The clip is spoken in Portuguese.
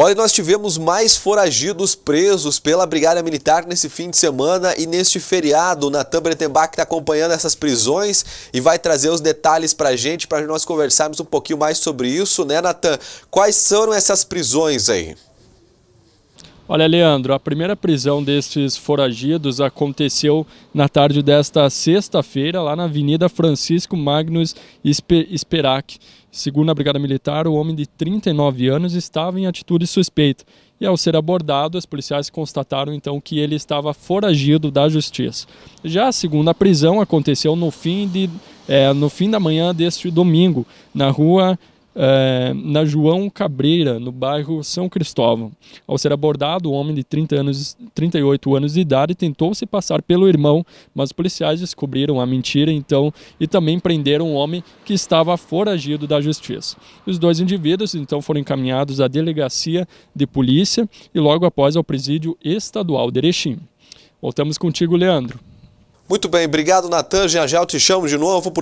Olha, nós tivemos mais foragidos presos pela Brigada Militar nesse fim de semana e neste feriado. O Natan Bretenbach está acompanhando essas prisões e vai trazer os detalhes para a gente, para nós conversarmos um pouquinho mais sobre isso, né, Natan? Quais são essas prisões aí? Olha, Leandro, a primeira prisão destes foragidos aconteceu na tarde desta sexta-feira, lá na Avenida Francisco Magnus Esperac. Segundo a Brigada Militar, o homem de 39 anos estava em atitude suspeita. E ao ser abordado, os policiais constataram então que ele estava foragido da justiça. Já a segunda prisão aconteceu no fim, de, é, no fim da manhã deste domingo, na rua é, na João Cabreira, no bairro São Cristóvão. Ao ser abordado, o um homem de 30 anos, 38 anos de idade tentou se passar pelo irmão, mas policiais descobriram a mentira então e também prenderam um homem que estava foragido da justiça. Os dois indivíduos então foram encaminhados à delegacia de polícia e logo após ao presídio estadual de Erechim. Voltamos contigo, Leandro. Muito bem, obrigado Natan, já já eu te chamo de novo. por